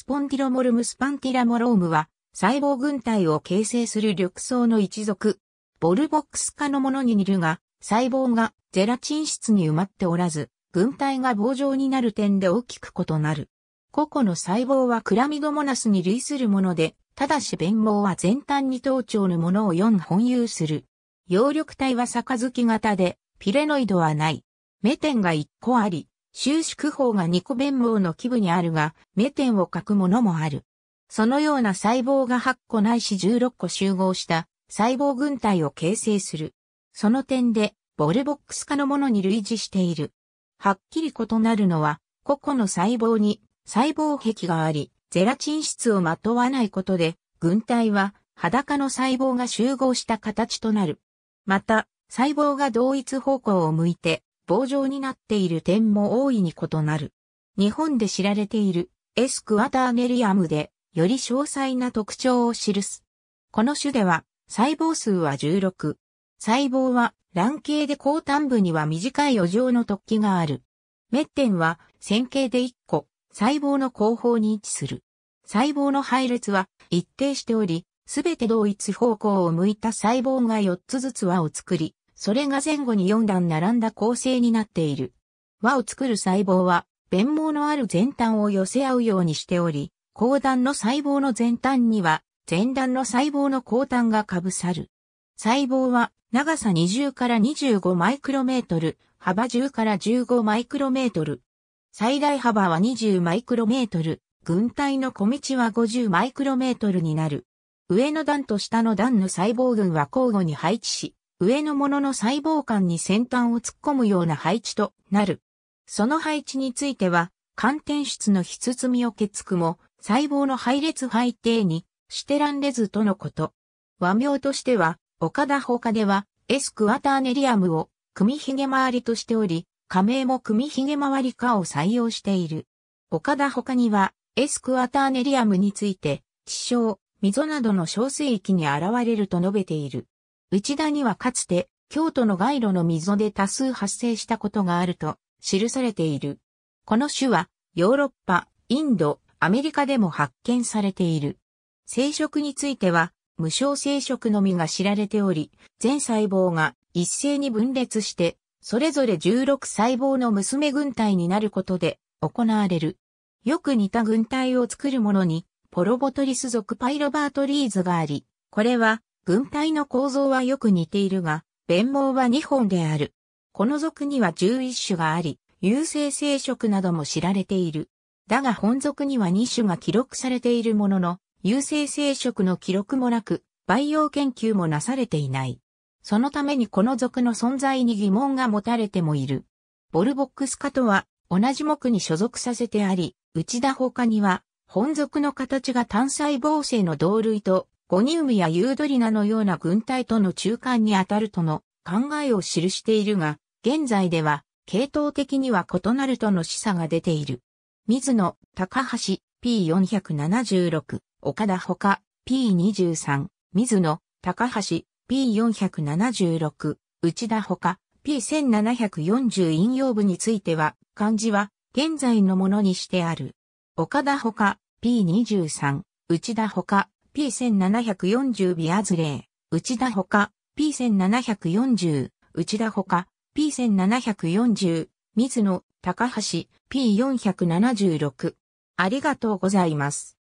スポンディロモルムスパンティラモロームは、細胞群体を形成する緑藻の一族、ボルボックス化のものに似るが、細胞がゼラチン質に埋まっておらず、群体が棒状になる点で大きく異なる。個々の細胞はクラミドモナスに類するもので、ただし弁毛は全端に頭頂のものを4本有する。葉緑体は杯型で、ピレノイドはない。メテンが1個あり、収縮法がニコ弁毛の基部にあるが、目点を書くものもある。そのような細胞が8個ないし16個集合した細胞群体を形成する。その点で、ボルボックス化のものに類似している。はっきり異なるのは、個々の細胞に細胞壁があり、ゼラチン質をまとわないことで、群体は裸の細胞が集合した形となる。また、細胞が同一方向を向いて棒状になっている点も大いに異なる。日本で知られているエスクワターネリアムでより詳細な特徴を記す。この種では細胞数は16。細胞は卵形で後端部には短い余剰の突起がある。メッテンは線形で1個、細胞の後方に位置する。細胞の配列は一定しており、すべて同一方向を向いた細胞が4つずつ輪を作り、それが前後に4段並んだ構成になっている。輪を作る細胞は、弁毛のある前端を寄せ合うようにしており、後段の細胞の前端には、前段の細胞の後端が被さる。細胞は、長さ20から25マイクロメートル、幅10から15マイクロメートル。最大幅は20マイクロメートル、軍隊の小道は50マイクロメートルになる。上の段と下の段の細胞群は交互に配置し、上のものの細胞間に先端を突っ込むような配置となる。その配置については、寒天質の筆積を結くも、細胞の配列配定に、してらんれずとのこと。和名としては、岡田他では、エスクワターネリアムを、組ひげ回りとしており、仮名も組ひげ回りかを採用している。岡田他には、エスクワターネリアムについて、地小、溝などの小水域に現れると述べている。内田にはかつて、京都の街路の溝で多数発生したことがあると記されている。この種はヨーロッパ、インド、アメリカでも発見されている。生殖については無償生殖のみが知られており、全細胞が一斉に分裂して、それぞれ16細胞の娘軍隊になることで行われる。よく似た軍隊を作るものに、ポロボトリス属パイロバートリーズがあり、これは文体の構造はよく似ているが、弁毛は2本である。この属には11種があり、有性生殖なども知られている。だが本属には2種が記録されているものの、有性生殖の記録もなく、培養研究もなされていない。そのためにこの属の存在に疑問が持たれてもいる。ボルボックス科とは、同じ目に所属させてあり、内田他には、本属の形が単細胞性の同類とゴニウムやユードリナのような軍隊との中間にあたるとの考えを記しているが、現在では、系統的には異なるとの示唆が出ている。水野、高橋、P476、岡田ほか、P23、水野、高橋、P476、内田ほか、P1740 引用部については、漢字は、現在のものにしてある。岡田ほか、P23、内田ほか、P1740 ビアズレー、内田ほか、P1740、内田ほか、P1740、水野、高橋、P476。ありがとうございます。